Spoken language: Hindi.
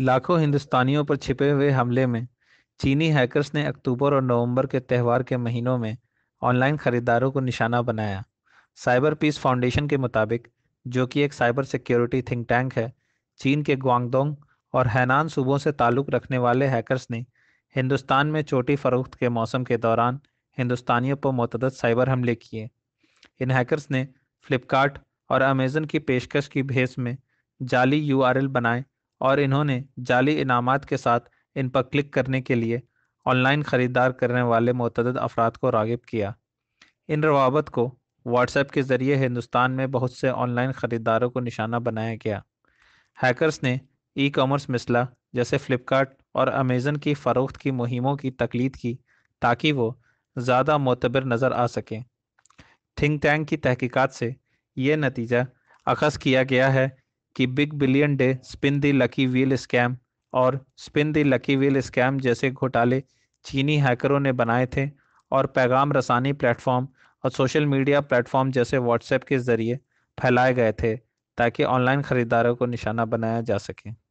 लाखों हिंदुस्तानियों पर छिपे हुए हमले में चीनी हैकर्स ने अक्टूबर और नवंबर के त्यौहार के महीनों में ऑनलाइन खरीदारों को निशाना बनाया साइबर पीस फाउंडेशन के मुताबिक जो कि एक साइबर सिक्योरिटी थिंक टैंक है चीन के ग्वांगडोंग और हैनान सूबों से ताल्लुक़ रखने वाले हैकर्स ने हिंदुस्तान में चोटी फरोख्त के मौसम के दौरान हिंदुस्तानियों पर मतदद साइबर हमले किए इन हैकर्स ने फ्लिपकार्ट और अमेज़न की पेशकश की भेस में जाली यूआरएल बनाए और इन्होंने जाली इनाम के साथ इन पर क्लिक करने के लिए ऑनलाइन ख़रीदार करने वाले मतदद अफराद को रागब किया इन रवाबत को व्हाट्सएप के ज़रिए हिंदुस्तान में बहुत से ऑनलाइन ख़रीदारों को निशाना बनाया गया हैकर्स ने ई कॉमर्स मिसला जैसे फ़्लिपकार्ट और अमेज़न की फ़रोख्त की मुहिमों की तकलीद की ताकि वो ज़्यादा मोतबर नज़र आ सकें थिंक टैंक की तहकीकात से ये नतीजा अखज़ किया गया है कि big billion day spin the lucky wheel scam और spin the lucky wheel scam जैसे घोटाले चीनी हैकरों ने बनाए थे और पैगाम रसानी प्लेटफॉर्म और सोशल मीडिया प्लेटफॉर्म जैसे व्हाट्सएप के ज़रिए फैलाए गए थे ताकि ऑनलाइन ख़रीदारों को निशाना बनाया जा सके